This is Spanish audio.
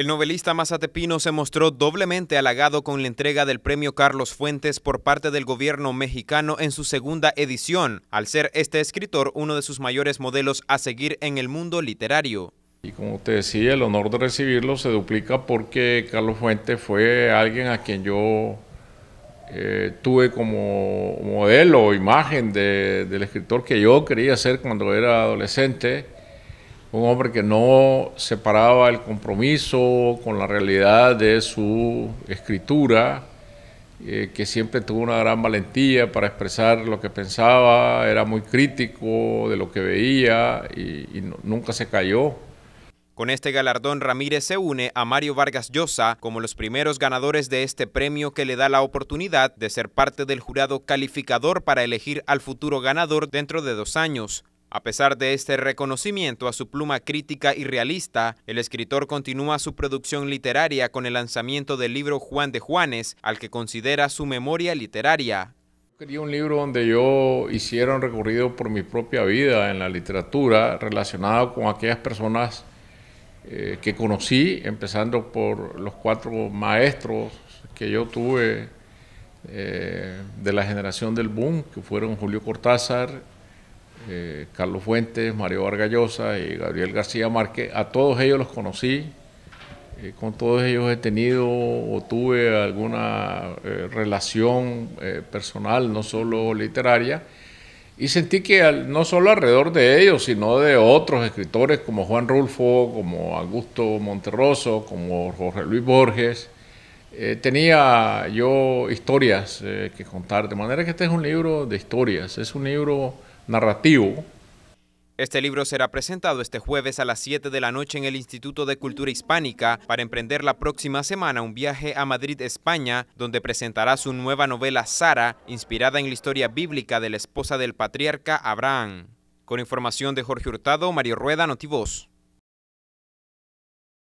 El novelista mazatepino se mostró doblemente halagado con la entrega del premio Carlos Fuentes por parte del gobierno mexicano en su segunda edición, al ser este escritor uno de sus mayores modelos a seguir en el mundo literario. Y como te decía, el honor de recibirlo se duplica porque Carlos Fuentes fue alguien a quien yo eh, tuve como modelo, o imagen del escritor que yo quería ser cuando era adolescente un hombre que no separaba el compromiso con la realidad de su escritura, eh, que siempre tuvo una gran valentía para expresar lo que pensaba, era muy crítico de lo que veía y, nunca se cayó. Con este galardón, Ramírez se une a Mario Vargas Llosa como los primeros ganadores de este premio que le da la oportunidad de ser parte del jurado calificador para elegir al futuro ganador dentro de dos años. A pesar de este reconocimiento a su pluma crítica y realista, el escritor continúa su producción literaria con el lanzamiento del libro Juan de Juanes, al que considera su memoria literaria. Quería un libro donde yo hiciera un recorrido por mi propia vida en la literatura relacionado con aquellas personas eh, que conocí, empezando por los cuatro maestros que yo tuve eh, de la generación del boom, que fueron Julio Cortázar, eh, Carlos Fuentes, Mario Vargallosa y Gabriel García Márquez, a todos ellos los conocí, eh, con todos ellos he tenido o tuve alguna eh, relación personal, no solo literaria, y sentí que no solo alrededor de ellos, sino de otros escritores como Juan Rulfo, como Augusto Monterroso, como Jorge Luis Borges, tenía yo historias que contar, de manera que este es un libro de historias, es un libro narrativo. Este libro será presentado este jueves a las 7 de la noche en el Instituto de Cultura Hispánica para emprender la próxima semana un viaje a Madrid, España, donde presentará su nueva novela Sara, inspirada en la historia bíblica de la esposa del patriarca Abraham. Con información de Jorge Hurtado, Mario Rueda, Notivoz.